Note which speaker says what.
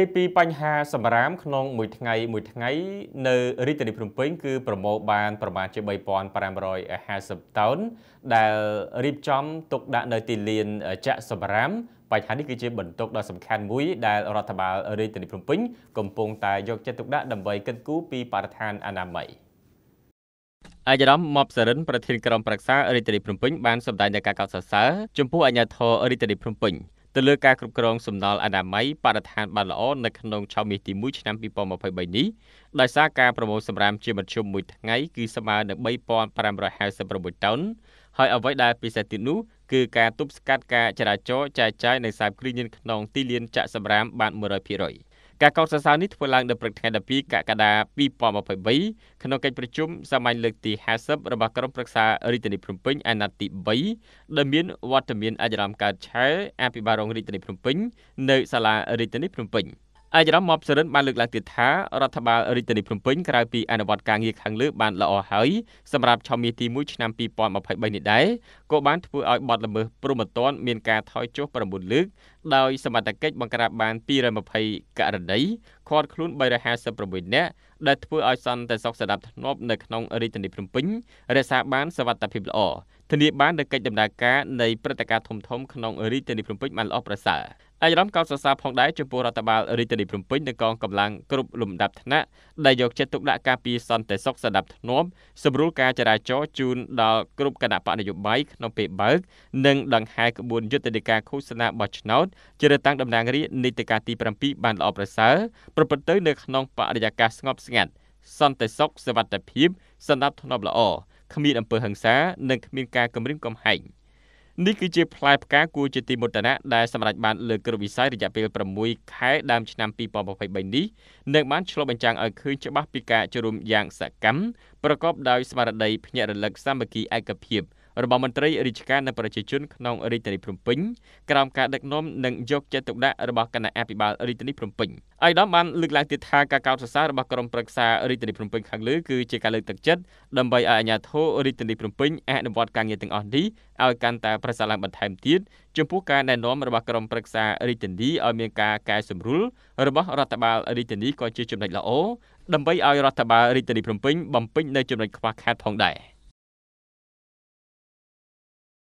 Speaker 1: ទីពីបញ្ហាសម្រាម ក្នុង មួយថ្ងៃមួយថ្ងៃនៅរាជធានីភ្នំពេញគឺប្រមូលបាន ប្រមាណជា3550តោនដែលរៀបចំទុកដាក់នៅទីលានចាក់សម្រាមបញ្ហានេះគឺជាបន្ទុកដ៏សំខាន់មួយដែលរដ្ឋបាលរាជធានីភ្នំពេញកំពុងតែយកចិត្តទុកដាក់ដើម្បីកិត្តគូពីបរិស្ថានអនាម័យអាយរ៉មម៉បសរិនប្រធានក្រុមប្រឹក្សារាជធានីភ្នំពេញបានសម្ដែងដល់ការកោតសរសើរចំពោះអាជ្ញាធររាជធានីភ្នំពេញទៅលើការគ្រប់គ្រងសំណល់អនាម័យបរិស្ថានបានល្អនៅក្នុងឆមាសទី1ឆ្នាំ2023នេះដោយសារការប្រមូលសម្រាមជាមធ្យមមួយថ្ងៃគឺស្មើនឹង3556តោនហើយអ្វីដែលពិសេសទៀតនោះគឺការទប់ស្កាត់ការចរាចរណ៍ចែកចាយនៅខ្សែគ្រីញៀនក្នុងទីលានចាក់សម្រាមបាន100%។ការកោតសរសើរនេះធ្វើឡើងនៅព្រឹកថ្ងៃ12កក្កដា2023ក្នុងកិច្ចប្រជុំសាមញ្ញលើកទី50របស់ក្រុមប្រឹក្សារាជធានីភ្នំពេញអាណត្តិទី3ដែលមានវត្តមានអัยរាមកើតឆែអភិបាលរងរាជធានីភ្នំពេញនៅសាលារាជធានីភ្នំពេញអัยរាមមបសរិនបានលើកឡើងទៀតថារដ្ឋបាលរាជធានីភ្នំពេញក្រៅពីអនុវត្តការងារខាងលើបានល្អហើយសម្រាប់ឆមាសទី1ឆ្នាំ2023នេះដែរក៏បានធ្វើឲ្យបាត់ល្មើសព្រហ្មទណ្ឌមានការថយចុះ9លើកដោយសមត្ថកិច្ចបង្ក្រាបបាន220ករណីឃាត់ខ្លួន356នាក់ដែលធ្វើឲ្យសន្តិសុខស្ដាប់ធ្នាប់នៅក្នុងរាជធានីភ្នំពេញរក្សាបានសវត្ថភាពល្អធានាបាននូវកិច្ចដំណើរការនៃព្រឹត្តិការណ៍ធំៗក្នុងរាជធានីភ្នំពេញបានល្អប្រសើរអាយរ៉ាំកោតសរសើរផងដែរចំពោះរដ្ឋបាលរាជធានីភ្នំពេញនិងកងកម្លាំងគ្រប់លំដាប់ថ្នាក់ដែលយកចិត្តទុកដាក់ការពារសន្តិសុខស្ដាប់ធ្នាប់សម្រួលការចរាចរណ៍ជូនដល់គ្រប់គណៈបកនយោបាយក្នុងពេលបើកនិងដង្ហែក្បួនយុទ្ធនាការឃោសនាបោះឆ្នោតជ្រើសតាំងតំណាងរាស្ត្រនីតិកាលទី7បានល្អប្រសើរប្រព្រឹត្តទៅនៅក្នុងបរិយាកាសស្ងប់ស្ងាត់សន្តិសុខសวัสดิភាពសណ្ដាប់ធ្នាប់ល្អគ្មានអំពើហិង្សានិងគ្មានការគំរាមកំហែងនេះគឺជាផ្លែផ្កាគួរជាទីមោទនៈដែលសម្រាប់បានលើគ្រប់វិស័យរយៈពេល6ខែដើមឆ្នាំ2023នេះនឹងបានឆ្លុះបញ្ចាំងឲ្យឃើញច្បាស់ពីការចូលរួមយ៉ាងសកម្មប្រកបដោយស្មារតីភ្ញាក់រលឹកសាមគ្គីឯកភាពរបស់មន្ត្រីរាជការនិងប្រជាជនក្នុងរាជធានីភ្នំពេញក្រោមការដឹកនាំនិងយកចិត្តទុកដាក់របស់គណៈអភិបាលរាជធានីភ្នំពេញអាយដាមបានលើកឡើងទៀតថាការកោតសរសើររបស់ក្រុមប្រឹក្សារាជធានីភ្នំពេញខាងលើគឺជាការលើកទឹកចិត្តដើម្បីឲ្យអាជ្ញាធររាជធានីភ្នំពេញអនុវត្តការងារទាំងអស់នេះឲ្យកាន់តែប្រសើរឡើងបន្ថែមទៀតចំពោះការណែនាំរបស់ក្រុមប្រឹក្សារាជធានីឲ្យមានការកែសម្រួលរបស់រដ្ឋបាលរាជធានីក៏ជាចំណុចល្អដើម្បីឲ្យរដ្ឋបាលរាជធានីភ្នំពេញបំពេញនៅចំណុចខ្វះខាតផងដែរ។